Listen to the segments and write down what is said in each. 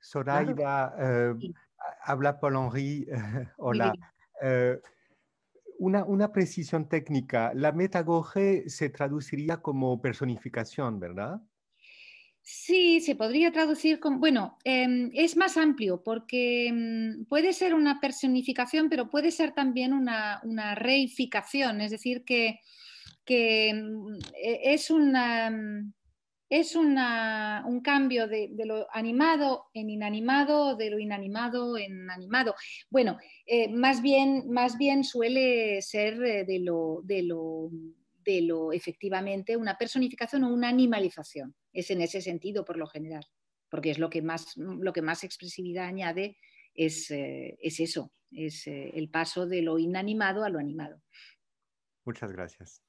Soraida habla paul Henry. hola. Eh, una, precisión técnica. La metagoge se traduciría como personificación, ¿verdad? Sí, se podría traducir como, bueno, em, es más amplio porque em, puede ser una personificación, pero puede ser también una, reificación, es decir, que, em, e, es una es un cambio de, lo animado en inanimado, de lo inanimado en animado. Bueno, eh, más, bien, más, bien, suele ser eh, de lo, de, lo, de lo efectivamente una personificación o una animalización. Es en ese sentido, por lo general, porque es lo que más, lo que más expresividad añade, es, eh, eso, es el paso de lo inanimado a lo animado. Muchas gracias.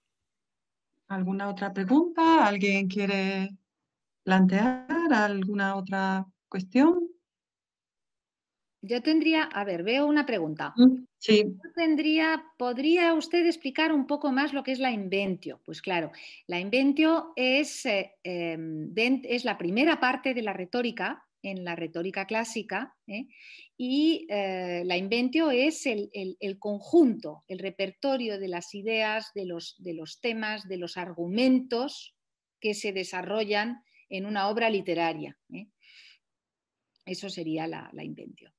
¿Alguna otra pregunta? ¿Alguien quiere plantear alguna otra cuestión? Yo tendría, a ver, veo una pregunta. Mm, sí. tendría, ¿podría usted explicar un poco más lo que es la Inventio? Pues claro, la Inventio es, eh, em, es la primera parte de la retórica en la retórica clásica, ¿eh? y eh, la inventio es el, conjunto, el repertorio de las ideas, de los, de los temas, de los argumentos que se desarrollan en una obra literaria. ¿eh? Eso sería la, inventio.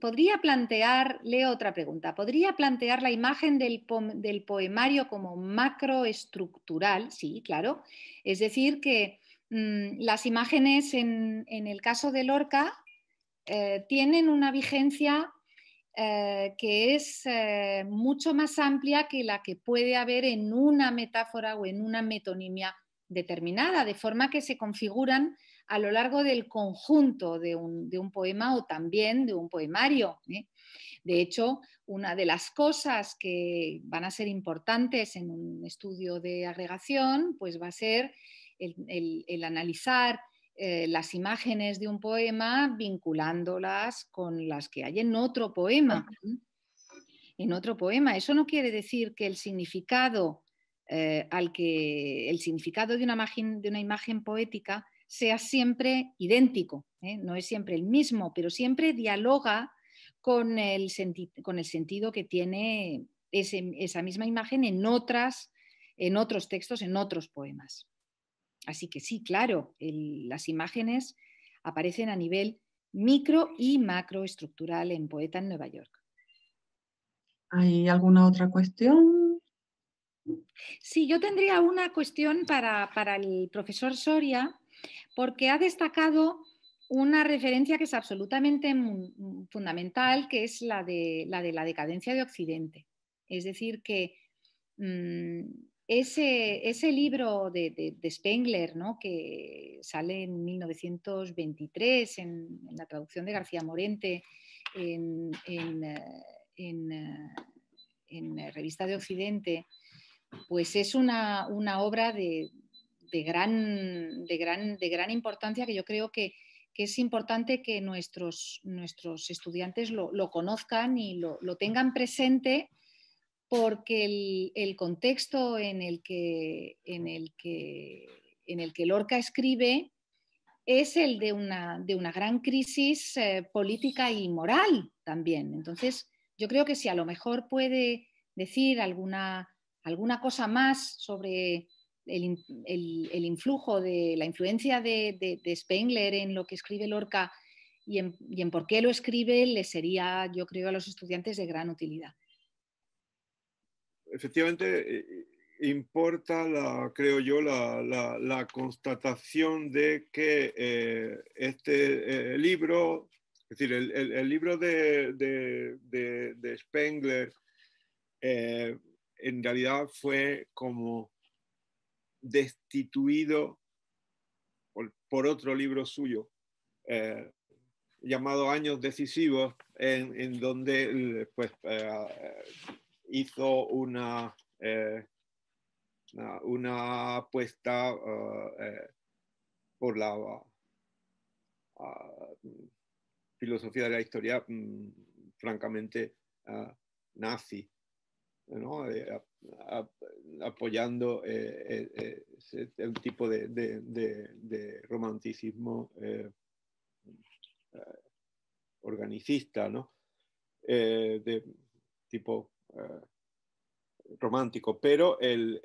podría plantear, leo otra pregunta, podría plantear la imagen del poemario como macroestructural, sí, claro, es decir, que Mm, las imágenes en, el caso de Lorca eh, tienen una vigencia eh, que es eh, mucho más amplia que la que puede haber en una metáfora o en una metonimia determinada, de forma que se configuran a lo largo del conjunto de un, de un poema o también de un poemario. De hecho, una de las cosas que van a ser importantes en un estudio de agregación, pues va a ser el, analizar eh, las imágenes de un poema vinculándolas con las que hay en otro poema. En otro poema. Eso no quiere decir que el significado eh, al que el significado de una imagen, de una imagen poética sea siempre idéntico, ¿eh? no es siempre el mismo, pero siempre dialoga con el, con el sentido que tiene esa misma imagen en, otras, en otros textos, en otros poemas. Así que sí, claro, las imágenes aparecen a nivel micro y macroestructural en Poeta en Nueva York. ¿Hay alguna otra cuestión? Sí, yo tendría una cuestión para, el profesor Soria, porque ha destacado una referencia que es absolutamente fundamental, que es la de la, decadencia de Occidente. Es decir, que mm, ese, ese libro de, Spengler, que sale en 1923 en, la traducción de García Morente en, en, eh, eh, eh, Revista de Occidente, pues es una, obra de, gran, gran, de gran, importancia que yo creo que, es importante que nuestros, nuestros estudiantes lo, conozcan y lo, lo, tengan presente porque el, contexto en el, que, en, el que, en el que Lorca escribe es el de una, de una gran crisis eh, política y moral también. Entonces, yo creo que si a lo mejor puede decir alguna, alguna cosa más sobre el, influjo de la influencia de, Spengler en lo que escribe Lorca y en por qué lo escribe, le sería, yo creo, a los estudiantes de gran utilidad efectivamente eh, importa, la, creo yo, la, constatación de que eh, este eh, libro, es decir, el, libro de, Spengler, en realidad fue como destituido por, otro libro suyo, llamado Años Decisivos, en, en donde pues, hizo una, eh, una apuesta eh, eh, por la ah, filosofía de la historia mm, francamente ah, nazi, apoyando ese, un tipo de, romanticismo organicista, ¿no? de tipo eh, romántico, pero el,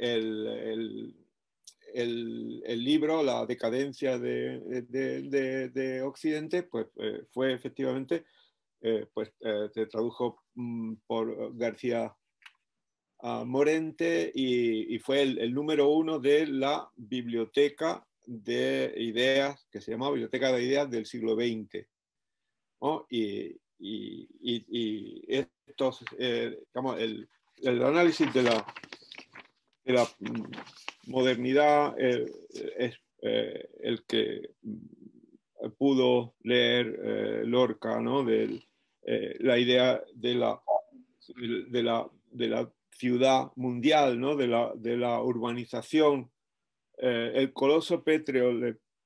libro, La decadencia de, Occidente, pues eh, fue efectivamente, eh, pues se tradujo mm, por García ah, Morente y, fue el, número uno de la biblioteca de ideas, que se llamaba Biblioteca de Ideas del siglo XX. Y, y, eh, el, análisis de la, modernidad eh, es eh, el que pudo leer Lorca, De, la idea de la, de la, ciudad mundial, ¿no? de, la, urbanización. el coloso pétreo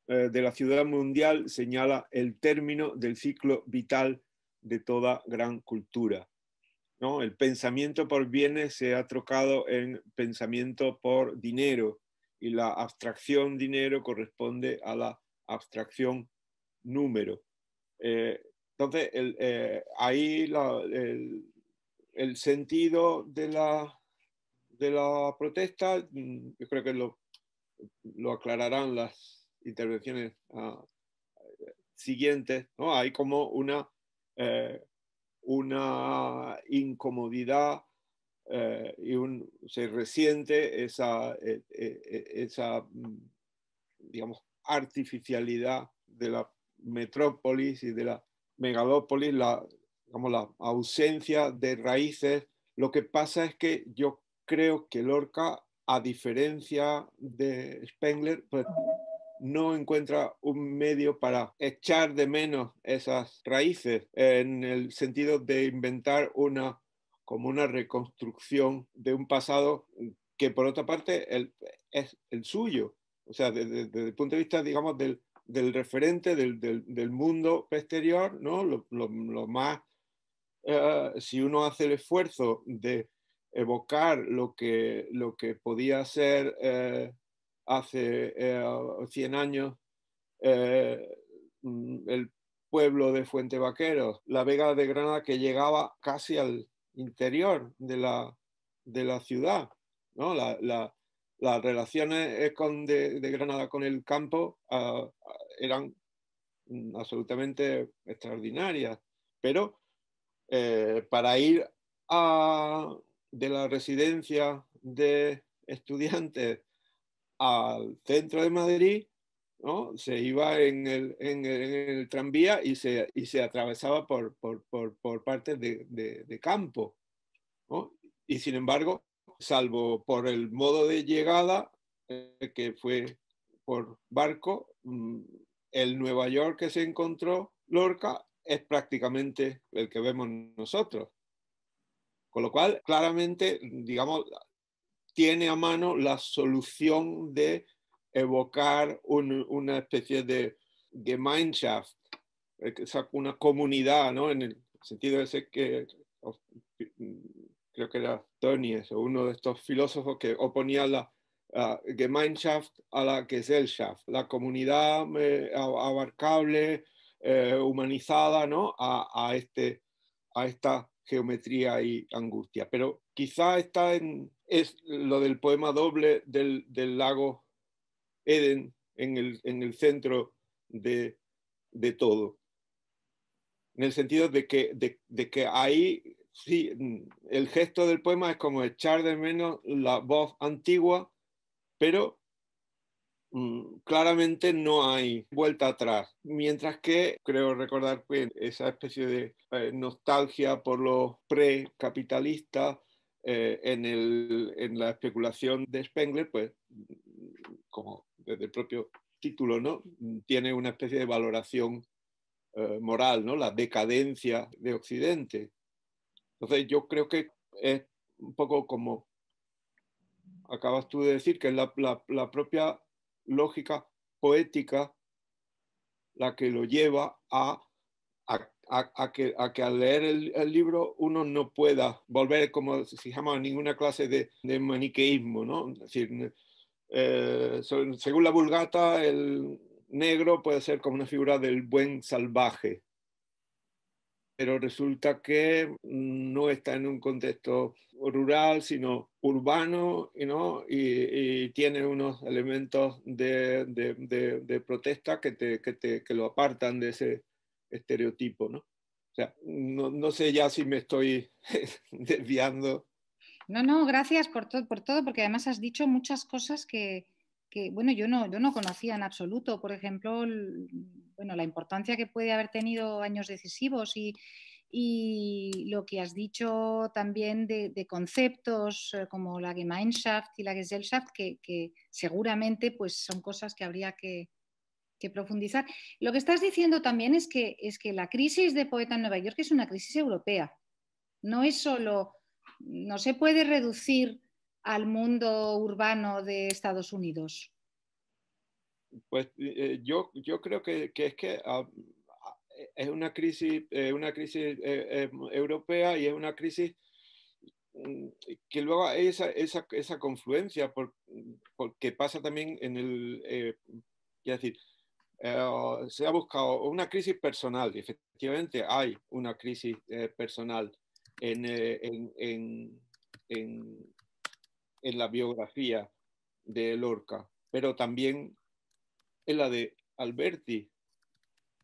de, la ciudad mundial señala el término del ciclo vital de toda gran cultura. ¿no? El pensamiento por bienes se ha trocado en pensamiento por dinero y la abstracción dinero corresponde a la abstracción número. Eh, entonces, eh, ahí el, sentido de la, de la protesta, yo creo que lo, aclararán las intervenciones ah, siguientes, ¿no? hay como una eh, una incomodidad eh, y un, se resiente esa, eh, esa, mm, digamos, artificialidad de la metrópolis y de la megalópolis, la, digamos, la ausencia de raíces. Lo que pasa es que yo creo que Lorca, a diferencia de Spengler, pues, no encuentra un medio para echar de menos esas raíces en el sentido de inventar una como una reconstrucción de un pasado que por otra parte es el suyo, o sea, desde, el punto de vista, digamos, del, referente del, mundo exterior, ¿no? Lo, más, eh, si uno hace el esfuerzo de evocar lo que, lo que podía ser eh, hace 100 eh, años eh, mm, el pueblo de Fuente Vaqueros, la Vega de Granada que llegaba casi al interior de la, ciudad. las relaciones de, Granada con el campo ah, ah, eran mm, absolutamente extraordinarias, pero eh, para ir a, de la residencia de estudiantes al centro de Madrid, ¿no? se iba en el, tranvía y se, atravesaba por, por, por, partes de, campo. Y sin embargo, salvo por el modo de llegada, eh, que fue por barco, mm, el Nueva York que se encontró Lorca es prácticamente el que vemos nosotros. Con lo cual, claramente, digamos, tiene a mano la solución de evocar una especie de Gemeinschaft, eh, una comunidad, ¿no? En el sentido ese que mm, creo que era Tony, uno de estos filósofos que oponía la Gemeinschaft a la Gesellschaft, la comunidad eh, abarcable, eh, humanizada, ¿no? A, a, este, a esta geometría y angustia. Pero quizá está en es lo del poema doble del, del lago Eden en el, en el centro de, de, todo. En el sentido de que, de, de que ahí sí, el gesto del poema es como echar de menos la voz antigua, pero Mm, claramente no hay vuelta atrás. Mientras que creo recordar que esa especie de eh, nostalgia por los precapitalistas eh, en, la especulación de Spengler, pues como desde el propio título, ¿no? Tiene una especie de valoración eh, moral, ¿no? La decadencia de Occidente. Entonces yo creo que es un poco como acabas tú de decir, que es la propia lógica poética la que lo lleva a, a, que, al leer el, libro uno no pueda volver, como se llama, a ninguna clase de, maniqueísmo, ¿no? Eh, según la vulgata, el negro puede ser como una figura del buen salvaje, pero resulta que no está en un contexto rural, sino urbano, ¿no? y, tiene unos elementos de, protesta que, te, lo apartan de ese estereotipo. ¿no? O sea, no sé ya si me estoy desviando. No, no, gracias por, todo, por todo, porque además has dicho muchas cosas que, que bueno, yo no, yo no conocía en absoluto, por ejemplo, bueno, la importancia que puede haber tenido años decisivos y, lo que has dicho también de, conceptos eh, como la Gemeinschaft y la Gesellschaft, que, que seguramente pues, son cosas que habría que, profundizar. Lo que estás diciendo también es que, es que la crisis de poeta en Nueva York es una crisis europea. No es solo, no se puede reducir al mundo urbano de Estados Unidos? Pues eh, yo, yo creo que, es que ah, ah, es una crisis, eh, una crisis eh, europea y es una crisis mm, que luego hay esa, confluencia porque pasa también en el, quiero decir, se ha buscado una crisis personal, y efectivamente hay una crisis personal en, en en la biografía de Lorca, pero también en la de Alberti,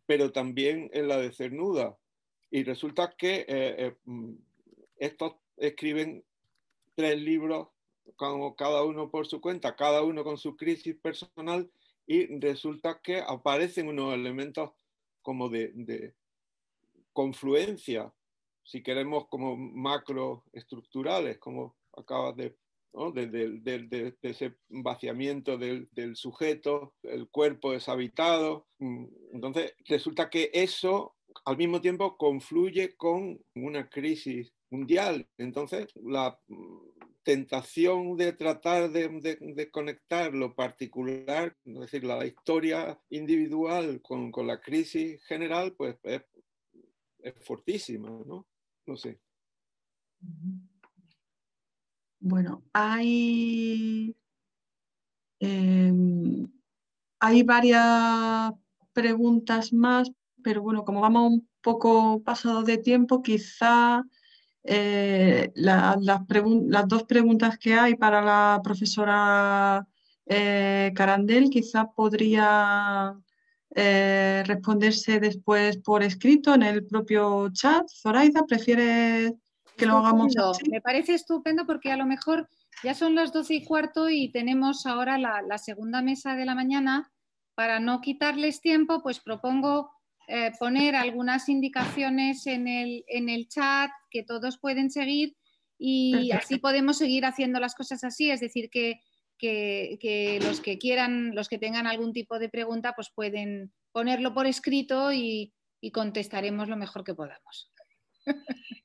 pero también en la de Cernuda. Y resulta que eh, eh, mm, estos escriben tres libros, cada uno por su cuenta, cada uno con su crisis personal, y resulta que aparecen unos elementos como de, de confluencia, si queremos, como macroestructurales, como acabas de ¿no? de, ese vaciamiento del, sujeto, el cuerpo deshabitado. Mm, entonces, resulta que eso al mismo tiempo confluye con una crisis mundial. Entonces, la mm, tentación de tratar de, conectar lo particular, es decir, la historia individual con, la crisis general, pues es, fortísima, ¿no? No sé. Bueno, hay, em, hay varias preguntas más, pero bueno, como vamos un poco pasado de tiempo, quizá eh, las, las, dos preguntas que hay para la profesora eh, Carandel quizá podría eh, responderse después por escrito en el propio chat. Zoraida, ¿prefieres lo hagamos Me parece estupendo porque a lo mejor ya son las doce y cuarto y tenemos ahora la, segunda mesa de la mañana. Para no quitarles tiempo, pues propongo eh, poner algunas indicaciones en el, chat que todos pueden seguir y así podemos seguir haciendo las cosas así. Es decir, que, que, los que quieran, los que tengan algún tipo de pregunta, pues pueden ponerlo por escrito y, y contestaremos lo mejor que podamos.